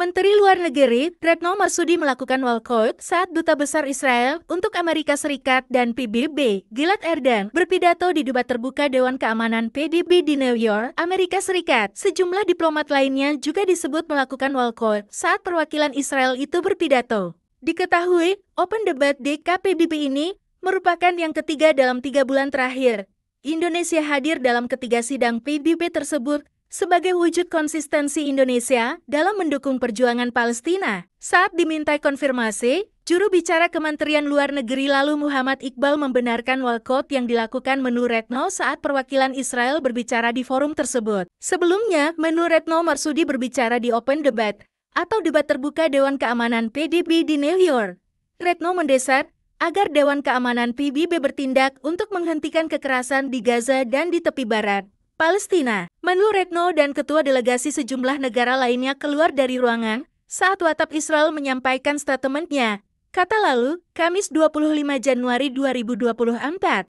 Menteri Luar Negeri Retno Marsudi melakukan walkout saat Duta Besar Israel untuk Amerika Serikat dan PBB Gilad Erdan berpidato di debat terbuka Dewan Keamanan PBB di New York, Amerika Serikat. Sejumlah diplomat lainnya juga disebut melakukan walkout saat perwakilan Israel itu berpidato. Diketahui, Open Debate DKPBB ini merupakan yang ketiga dalam tiga bulan terakhir. Indonesia hadir dalam ketiga sidang PBB tersebut sebagai wujud konsistensi Indonesia dalam mendukung perjuangan Palestina. Saat dimintai konfirmasi, juru bicara Kementerian Luar Negeri lalu Muhammad Iqbal membenarkan walkout yang dilakukan Menu Retno saat perwakilan Israel berbicara di forum tersebut. Sebelumnya, Menu Retno Marsudi berbicara di Open Debate atau debat terbuka Dewan Keamanan PDB di New York. Retno mendesak agar Dewan Keamanan PBB bertindak untuk menghentikan kekerasan di Gaza dan di tepi barat. Palestina. Menlu Retno dan ketua delegasi sejumlah negara lainnya keluar dari ruangan saat Watap Israel menyampaikan statementnya. Kata lalu, Kamis 25 Januari 2024.